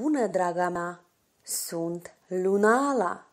bună, draga mea! Sunt Lunala!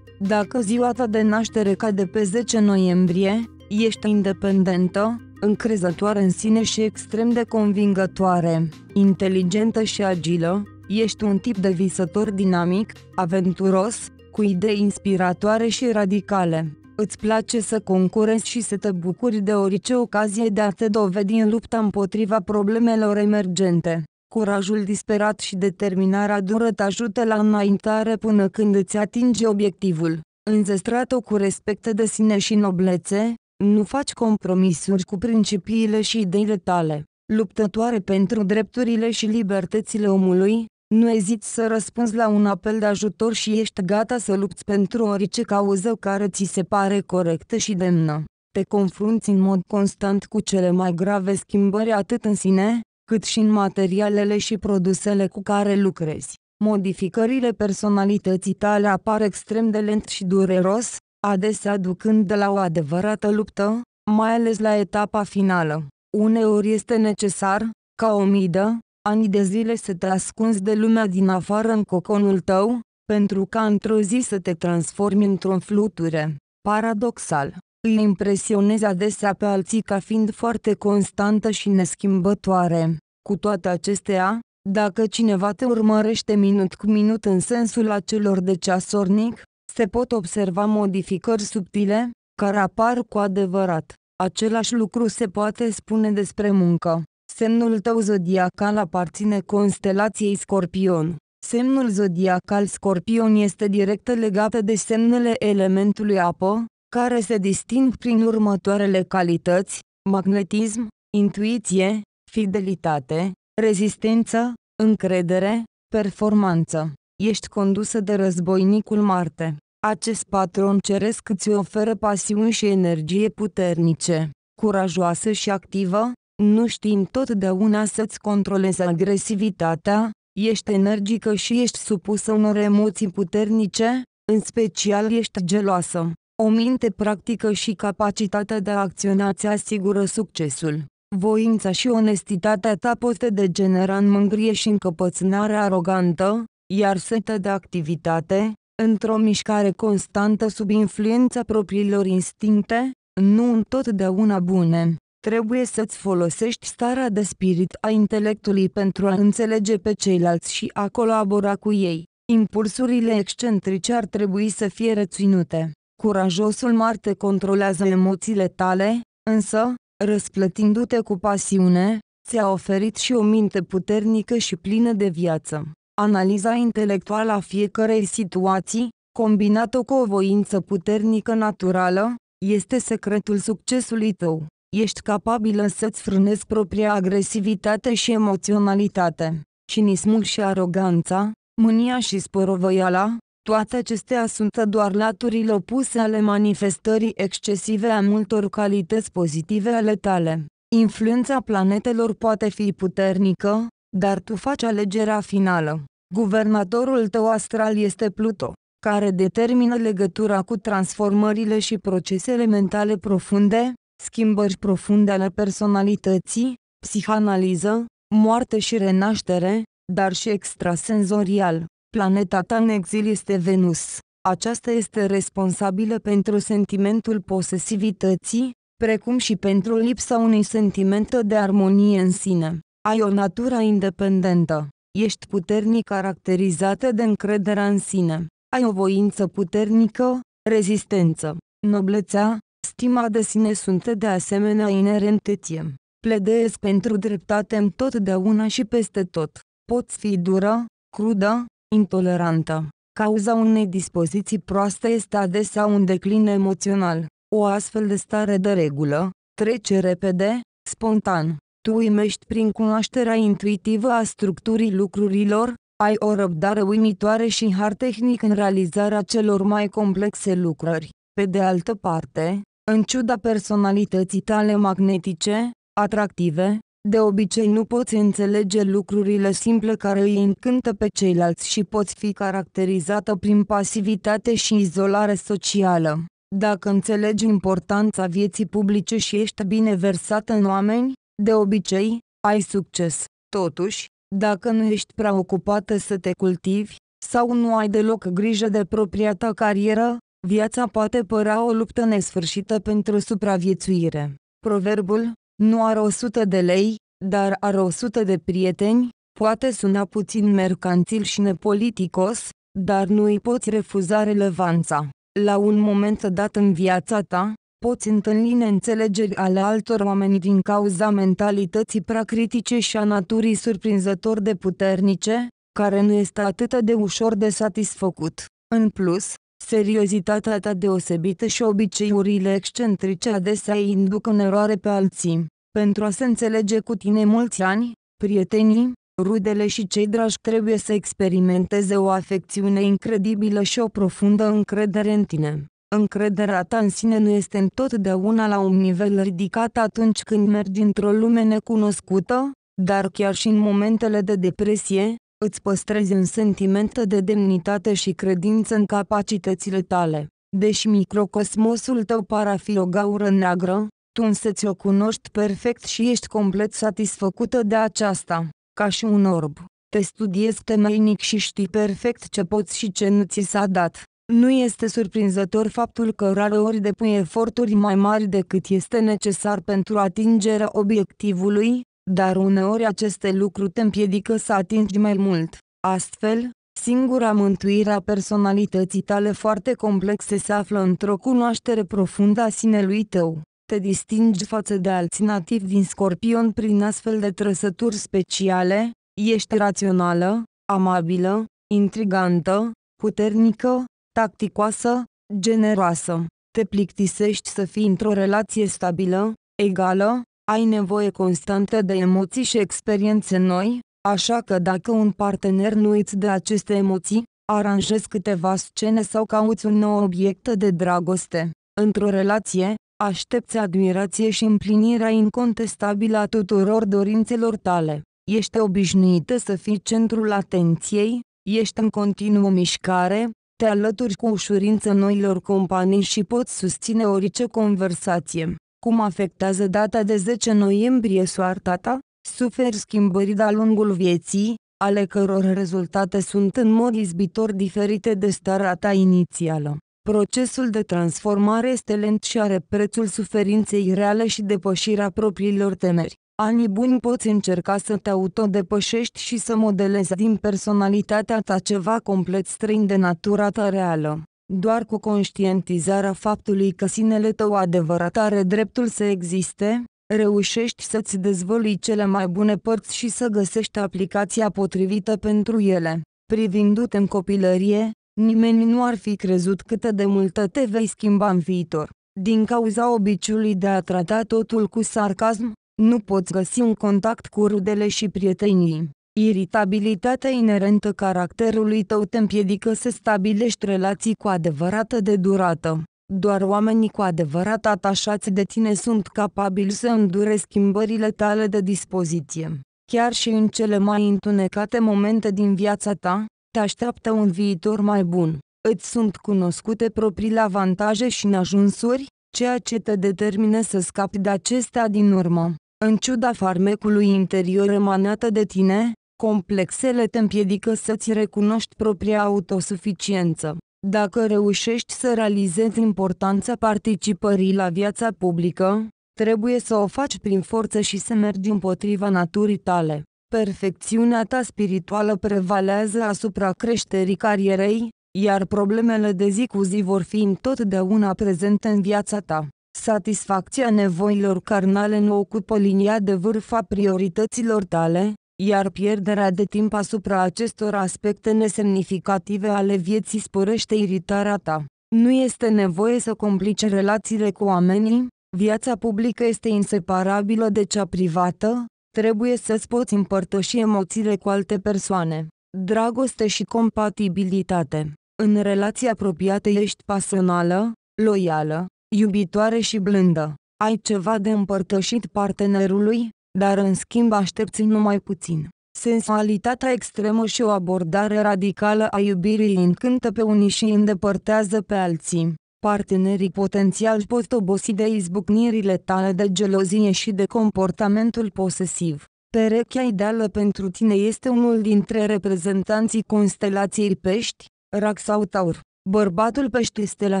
Dacă ziua ta de naștere cade pe 10 noiembrie, ești independentă, încrezătoare în sine și extrem de convingătoare, inteligentă și agilă, ești un tip de visător dinamic, aventuros, cu idei inspiratoare și radicale. Îți place să concurezi și să te bucuri de orice ocazie de a te dovedi în lupta împotriva problemelor emergente. Curajul disperat și determinarea dură te ajută la înaintare până când îți atinge obiectivul. Înzestrat-o cu respect de sine și noblețe, nu faci compromisuri cu principiile și ideile tale. Luptătoare pentru drepturile și libertățile omului, nu eziți să răspunzi la un apel de ajutor și ești gata să lupți pentru orice cauză care ți se pare corectă și demnă. Te confrunți în mod constant cu cele mai grave schimbări atât în sine, cât și în materialele și produsele cu care lucrezi. Modificările personalității tale apar extrem de lent și dureros, adesea ducând de la o adevărată luptă, mai ales la etapa finală. Uneori este necesar, ca o midă, ani de zile să te ascunzi de lumea din afară în coconul tău, pentru ca într-o zi să te transformi într-o fluture. Paradoxal, îi impresionezi adesea pe alții ca fiind foarte constantă și neschimbătoare. Cu toate acestea, dacă cineva te urmărește minut cu minut în sensul acelor de ceasornic, se pot observa modificări subtile, care apar cu adevărat. Același lucru se poate spune despre muncă. Semnul tău zodiacal aparține constelației Scorpion. Semnul zodiacal Scorpion este direct legat de semnele elementului apă, care se disting prin următoarele calități, magnetism, intuiție, fidelitate, rezistență, încredere, performanță. Ești condusă de războinicul Marte. Acest patron ceresc îți oferă pasiuni și energie puternice, curajoasă și activă, nu știm totdeauna să-ți controlezi agresivitatea, ești energică și ești supusă unor emoții puternice, în special ești geloasă. O minte practică și capacitatea de a acționa ți asigură succesul. Voința și onestitatea ta pot degenera în mângrie și încăpățânare arogantă, iar setă de activitate, într-o mișcare constantă sub influența propriilor instincte, nu întotdeauna bune. Trebuie să-ți folosești starea de spirit a intelectului pentru a înțelege pe ceilalți și a colabora cu ei. Impulsurile excentrice ar trebui să fie reținute. Curajosul Marte controlează emoțiile tale, însă, răsplătindu-te cu pasiune, ți-a oferit și o minte puternică și plină de viață. Analiza intelectuală a fiecărei situații, combinată cu o voință puternică naturală, este secretul succesului tău. Ești capabilă să-ți frânezi propria agresivitate și emoționalitate. Cinismul și aroganța, mânia și sporovoiala, toate acestea sunt doar laturile opuse ale manifestării excesive a multor calități pozitive ale tale. Influența planetelor poate fi puternică, dar tu faci alegerea finală. Guvernatorul tău astral este Pluto, care determină legătura cu transformările și procesele mentale profunde, schimbări profunde ale personalității, psihanaliză, moarte și renaștere, dar și extrasenzorial. Planeta ta în exil este Venus. Aceasta este responsabilă pentru sentimentul posesivității, precum și pentru lipsa unui sentiment de armonie în sine. Ai o natură independentă. Ești puternic caracterizată de încrederea în sine. Ai o voință puternică, rezistență, noblețea, stima de sine sunt de asemenea inerente ție. Pledezi pentru dreptate întotdeauna și peste tot. Poți fi dură, crudă, intolerantă. Cauza unei dispoziții proaste este adesea un declin emoțional. O astfel de stare de regulă trece repede, spontan. Tu uimești prin cunoașterea intuitivă a structurii lucrurilor, ai o răbdare uimitoare și har tehnic în realizarea celor mai complexe lucrări. Pe de altă parte, în ciuda personalității tale magnetice, atractive, de obicei nu poți înțelege lucrurile simple care îi încântă pe ceilalți și poți fi caracterizată prin pasivitate și izolare socială. Dacă înțelegi importanța vieții publice și ești bine versată în oameni, de obicei, ai succes. Totuși, dacă nu ești prea ocupată să te cultivi, sau nu ai deloc grijă de propria ta carieră, viața poate părea o luptă nesfârșită pentru supraviețuire. Proverbul, nu are 100 de lei, dar are 100 de prieteni, poate suna puțin mercantil și nepoliticos, dar nu îi poți refuza relevanța. La un moment dat în viața ta, poți întâlni neînțelegeri ale altor oameni din cauza mentalității pracritice și a naturii surprinzător de puternice, care nu este atât de ușor de satisfăcut. În plus, Seriozitatea ta deosebită și obiceiurile excentrice adesea îi induc în eroare pe alții. Pentru a se înțelege cu tine mulți ani, prietenii, rudele și cei dragi trebuie să experimenteze o afecțiune incredibilă și o profundă încredere în tine. Încrederea ta în sine nu este întotdeauna la un nivel ridicat atunci când mergi într-o lume necunoscută, dar chiar și în momentele de depresie, Îți păstrezi un sentiment de demnitate și credință în capacitățile tale. Deși microcosmosul tău pare a fi o gaură neagră, tu însă ți-o cunoști perfect și ești complet satisfăcută de aceasta, ca și un orb. Te studiezi temeinic și știi perfect ce poți și ce nu ți s-a dat. Nu este surprinzător faptul că rareori depui eforturi mai mari decât este necesar pentru atingerea obiectivului, dar uneori aceste lucruri te împiedică să atingi mai mult. Astfel, singura mântuire a personalității tale foarte complexe se află într-o cunoaștere profundă a sinelui tău. Te distingi față de alții nativi din scorpion prin astfel de trăsături speciale, ești rațională, amabilă, intrigantă, puternică, tacticoasă, generoasă. Te plictisești să fii într-o relație stabilă, egală, ai nevoie constantă de emoții și experiențe noi, așa că dacă un partener nu îți dă aceste emoții, aranjezi câteva scene sau cauți un nou obiect de dragoste. Într-o relație, aștepți admirație și împlinirea incontestabilă a tuturor dorințelor tale. Ești obișnuită să fii centrul atenției, ești în continuă mișcare, te alături cu ușurință noilor companii și poți susține orice conversație. Cum afectează data de 10 noiembrie soarta ta? Suferi schimbări de-a lungul vieții, ale căror rezultate sunt în mod izbitor diferite de starea ta inițială. Procesul de transformare este lent și are prețul suferinței reale și depășirea propriilor temeri. Anii buni poți încerca să te autodepășești și să modelezi din personalitatea ta ceva complet străin de natura ta reală. Doar cu conștientizarea faptului că sinele tău adevărat are dreptul să existe, reușești să-ți dezvălui cele mai bune părți și să găsești aplicația potrivită pentru ele. Privindu-te în copilărie, nimeni nu ar fi crezut cât de multă te vei schimba în viitor. Din cauza obiciului de a trata totul cu sarcasm, nu poți găsi un contact cu rudele și prietenii. Iritabilitatea inerentă caracterului tău te împiedică să stabilești relații cu adevărat de durată. Doar oamenii cu adevărat atașați de tine sunt capabili să îndure schimbările tale de dispoziție. Chiar și în cele mai întunecate momente din viața ta, te așteaptă un viitor mai bun. Îți sunt cunoscute propriile avantaje și neajunsuri, ceea ce te determină să scapi de acestea din urmă. În ciuda farmecului interior emanată de tine, complexele te împiedică să-ți recunoști propria autosuficiență. Dacă reușești să realizezi importanța participării la viața publică, trebuie să o faci prin forță și să mergi împotriva naturii tale. Perfecțiunea ta spirituală prevalează asupra creșterii carierei, iar problemele de zi cu zi vor fi întotdeauna prezente în viața ta. Satisfacția nevoilor carnale nu ocupă linia de vârf a priorităților tale, iar pierderea de timp asupra acestor aspecte nesemnificative ale vieții sporește iritarea ta. Nu este nevoie să complice relațiile cu oamenii, viața publică este inseparabilă de cea privată, trebuie să-ți poți împărtăși emoțiile cu alte persoane. Dragoste și compatibilitate. În relații apropiate ești pasională, loială, iubitoare și blândă. Ai ceva de împărtășit partenerului, dar în schimb aștepți numai puțin. Sensualitatea extremă și o abordare radicală a iubirii încântă pe unii și îndepărtează pe alții. Partenerii potențiali pot obosi de izbucnirile tale de gelozie și de comportamentul posesiv. Perechea ideală pentru tine este unul dintre reprezentanții constelației pești, rac sau taur. Bărbatul pești este la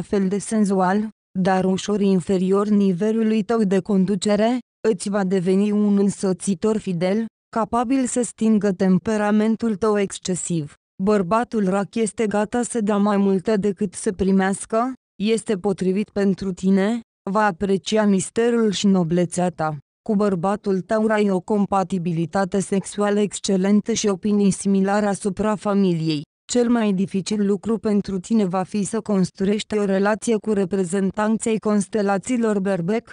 fel de senzual, dar ușor inferior nivelului tău de conducere, îți va deveni un însoțitor fidel, capabil să stingă temperamentul tău excesiv. Bărbatul rac este gata să dea mai multe decât să primească, este potrivit pentru tine, va aprecia misterul și noblețea ta. Cu bărbatul tău ai o compatibilitate sexuală excelentă și opinii similare asupra familiei. Cel mai dificil lucru pentru tine va fi să construiești o relație cu reprezentanții constelațiilor berbec,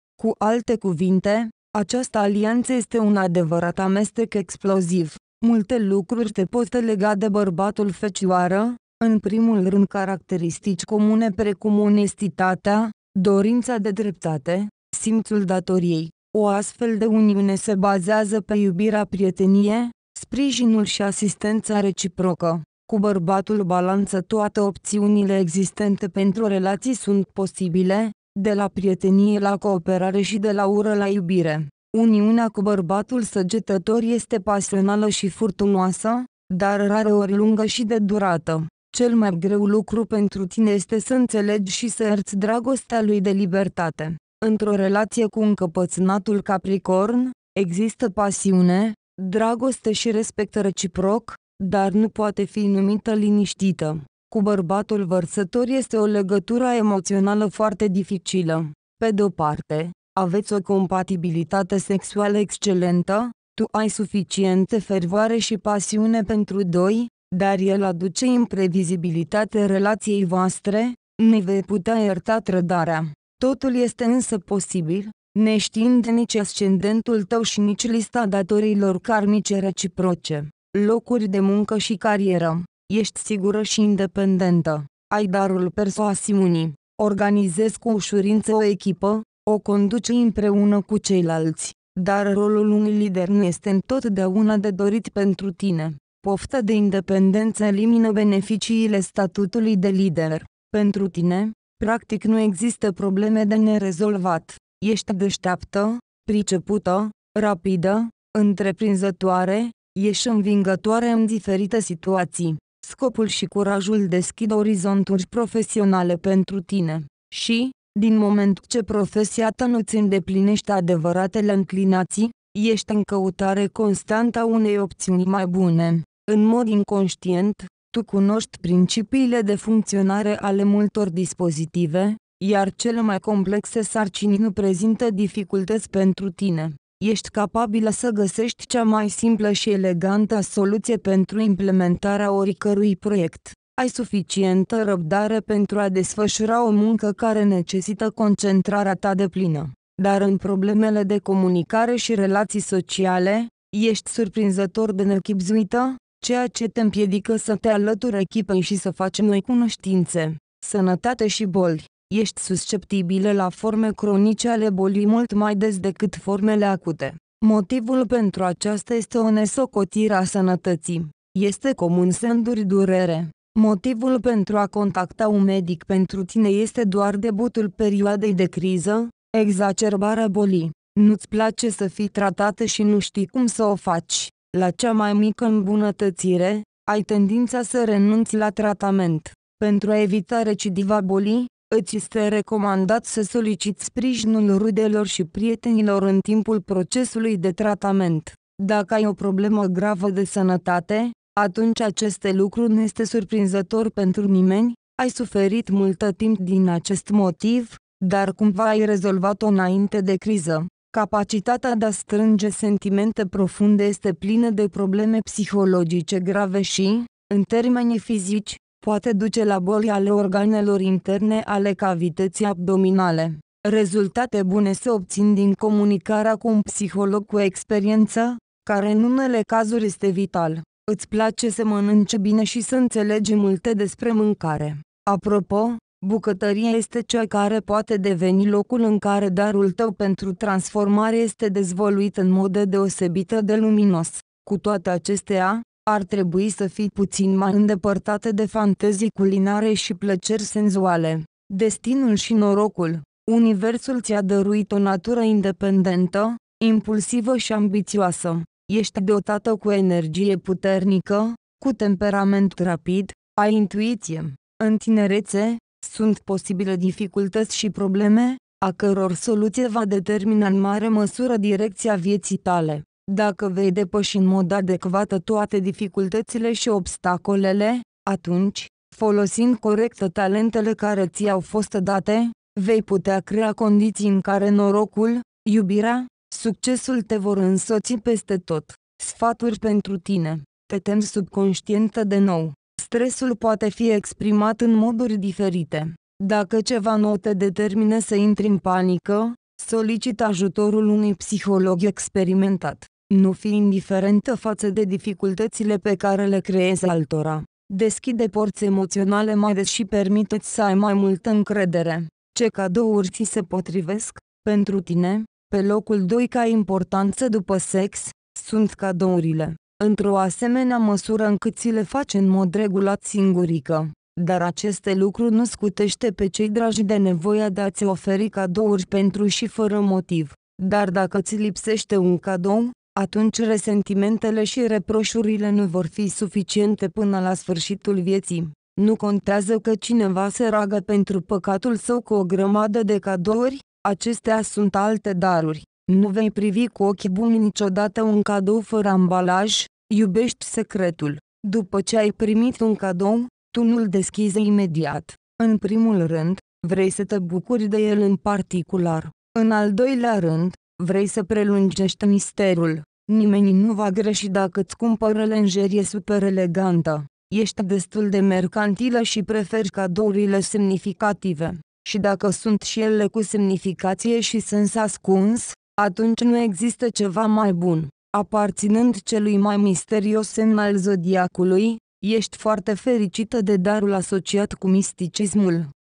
Cu alte cuvinte, această alianță este un adevărat amestec exploziv. Multe lucruri te pot lega de bărbatul fecioară, în primul rând caracteristici comune precum onestitatea, dorința de dreptate, simțul datoriei. O astfel de uniune se bazează pe iubirea prietenie, sprijinul și asistența reciprocă. Cu bărbatul balanță toate opțiunile existente pentru relații sunt posibile, de la prietenie la cooperare și de la ură la iubire. Uniunea cu bărbatul săgetător este pasională și furtunoasă, dar rareori lungă și de durată. Cel mai greu lucru pentru tine este să înțelegi și să erți dragostea lui de libertate. Într-o relație cu încăpățânatul Capricorn, există pasiune, dragoste și respect reciproc, dar nu poate fi numită liniștită. Cu bărbatul vărsător este o legătură emoțională foarte dificilă. Pe de-o parte, aveți o compatibilitate sexuală excelentă, tu ai suficiente fervoare și pasiune pentru doi, dar el aduce imprevizibilitate relației voastre, ne vei putea ierta trădarea. Totul este însă posibil, neștiind nici ascendentul tău și nici lista datorilor karmice reciproce, locuri de muncă și carieră. Ești sigură și independentă. Ai darul persoasiunii. Organizezi cu ușurință o echipă, o conduci împreună cu ceilalți. Dar rolul unui lider nu este întotdeauna de dorit pentru tine. Pofta de independență elimină beneficiile statutului de lider. Pentru tine, practic nu există probleme de nerezolvat. Ești deșteaptă, pricepută, rapidă, întreprinzătoare, ești învingătoare în diferite situații. Scopul și curajul deschid orizonturi profesionale pentru tine și, din moment ce profesia ta nu-ți îndeplinește adevăratele înclinații, ești în căutare constantă a unei opțiuni mai bune. În mod inconștient, tu cunoști principiile de funcționare ale multor dispozitive, iar cele mai complexe sarcini nu prezintă dificultăți pentru tine ești capabilă să găsești cea mai simplă și elegantă soluție pentru implementarea oricărui proiect. Ai suficientă răbdare pentru a desfășura o muncă care necesită concentrarea ta de plină. Dar în problemele de comunicare și relații sociale, ești surprinzător de nechipzuită, ceea ce te împiedică să te alături echipei și să faci noi cunoștințe, sănătate și boli ești susceptibilă la forme cronice ale bolii mult mai des decât formele acute. Motivul pentru aceasta este o nesocotire a sănătății. Este comun să înduri durere. Motivul pentru a contacta un medic pentru tine este doar debutul perioadei de criză, exacerbarea bolii. Nu-ți place să fii tratată și nu știi cum să o faci. La cea mai mică îmbunătățire, ai tendința să renunți la tratament. Pentru a evita recidiva bolii, Îți este recomandat să soliciți sprijinul rudelor și prietenilor în timpul procesului de tratament. Dacă ai o problemă gravă de sănătate, atunci acest lucru nu este surprinzător pentru nimeni, ai suferit multă timp din acest motiv, dar cumva ai rezolvat-o înainte de criză. Capacitatea de a strânge sentimente profunde este plină de probleme psihologice grave și, în termeni fizici, poate duce la boli ale organelor interne ale cavității abdominale. Rezultate bune se obțin din comunicarea cu un psiholog cu experiență, care în unele cazuri este vital. Îți place să mănânci bine și să înțelegi multe despre mâncare. Apropo, bucătăria este cea care poate deveni locul în care darul tău pentru transformare este dezvoluit în mod deosebită de luminos. Cu toate acestea, ar trebui să fii puțin mai îndepărtate de fantezii culinare și plăceri senzuale. Destinul și norocul Universul ți-a dăruit o natură independentă, impulsivă și ambițioasă. Ești dotată cu energie puternică, cu temperament rapid, ai intuiție. În tinerețe, sunt posibile dificultăți și probleme, a căror soluție va determina în mare măsură direcția vieții tale. Dacă vei depăși în mod adecvat toate dificultățile și obstacolele, atunci, folosind corect talentele care ți-au fost date, vei putea crea condiții în care norocul, iubirea, succesul te vor însoți peste tot. Sfaturi pentru tine. Te temi subconștientă de nou. Stresul poate fi exprimat în moduri diferite. Dacă ceva nu te determine să intri în panică, solicit ajutorul unui psiholog experimentat. Nu fi indiferentă față de dificultățile pe care le creezi altora. Deschide porți emoționale mai des și permiteți să ai mai multă încredere. Ce cadouri ți se potrivesc, pentru tine, pe locul 2 ca importanță după sex, sunt cadourile. Într-o asemenea măsură încât ți le faci în mod regulat singurică. Dar aceste lucruri nu scutește pe cei dragi de nevoia de a-ți oferi cadouri pentru și fără motiv. Dar dacă ți lipsește un cadou, atunci resentimentele și reproșurile nu vor fi suficiente până la sfârșitul vieții. Nu contează că cineva se ragă pentru păcatul său cu o grămadă de cadouri, acestea sunt alte daruri. Nu vei privi cu ochi buni niciodată un cadou fără ambalaj, iubești secretul. După ce ai primit un cadou, tu nu-l deschizi imediat. În primul rând, vrei să te bucuri de el în particular. În al doilea rând, Vrei să prelungești misterul. Nimeni nu va greși dacă îți cumpără lenjerie super elegantă. Ești destul de mercantilă și preferi cadourile semnificative. Și dacă sunt și ele cu semnificație și sens ascuns, atunci nu există ceva mai bun. Aparținând celui mai misterios semn al zodiacului, ești foarte fericită de darul asociat cu misticismul.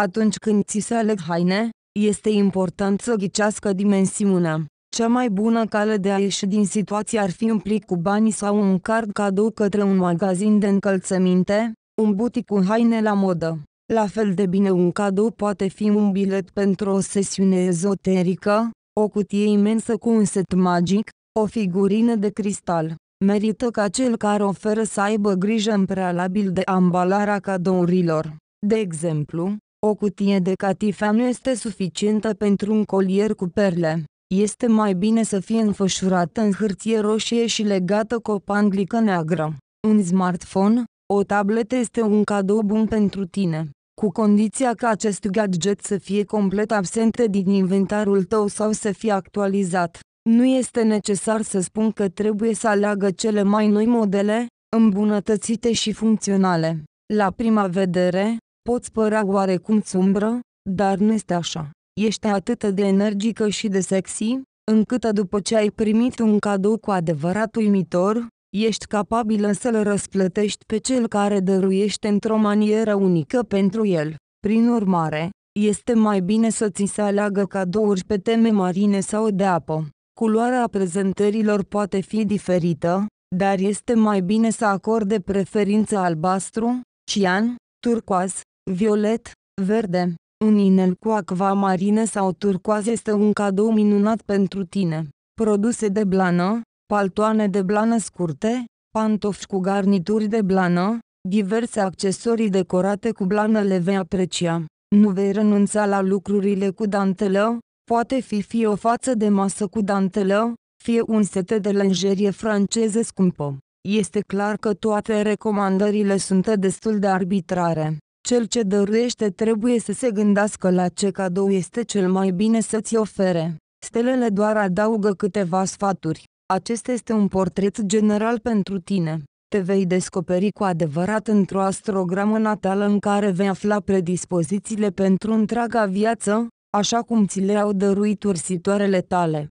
Atunci când ți se aleg haine, este important să ghicească dimensiunea. Cea mai bună cale de a ieși din situație ar fi un plic cu bani sau un card cadou către un magazin de încălțăminte, un butic cu haine la modă. La fel de bine un cadou poate fi un bilet pentru o sesiune ezoterică, o cutie imensă cu un set magic, o figurină de cristal. Merită ca cel care oferă să aibă grijă în prealabil de ambalarea cadourilor. De exemplu, o cutie de catifea nu este suficientă pentru un colier cu perle. Este mai bine să fie înfășurată în hârtie roșie și legată cu o panglică neagră. Un smartphone, o tabletă este un cadou bun pentru tine, cu condiția ca acest gadget să fie complet absent din inventarul tău sau să fie actualizat. Nu este necesar să spun că trebuie să aleagă cele mai noi modele, îmbunătățite și funcționale. La prima vedere, Poți părea oarecum țumbră, dar nu este așa. Ești atât de energică și de sexy, încât după ce ai primit un cadou cu adevărat uimitor, ești capabilă să-l răsplătești pe cel care dăruiește într-o manieră unică pentru el. Prin urmare, este mai bine să ți se aleagă cadouri pe teme marine sau de apă. Culoarea prezentărilor poate fi diferită, dar este mai bine să acorde preferință albastru, cian, turcoaz, Violet, verde, un inel cu marine sau turcoaz este un cadou minunat pentru tine. Produse de blană, paltoane de blană scurte, pantofi cu garnituri de blană, diverse accesorii decorate cu blană le vei aprecia. Nu vei renunța la lucrurile cu dantelă, poate fi fie o față de masă cu dantelă, fie un set de lenjerie franceză scumpă. Este clar că toate recomandările sunt destul de arbitrare. Cel ce dorește trebuie să se gândească la ce cadou este cel mai bine să-ți ofere. Stelele doar adaugă câteva sfaturi. Acesta este un portret general pentru tine. Te vei descoperi cu adevărat într-o astrogramă natală în care vei afla predispozițiile pentru întreaga viață, așa cum ți le-au dăruit ursitoarele tale.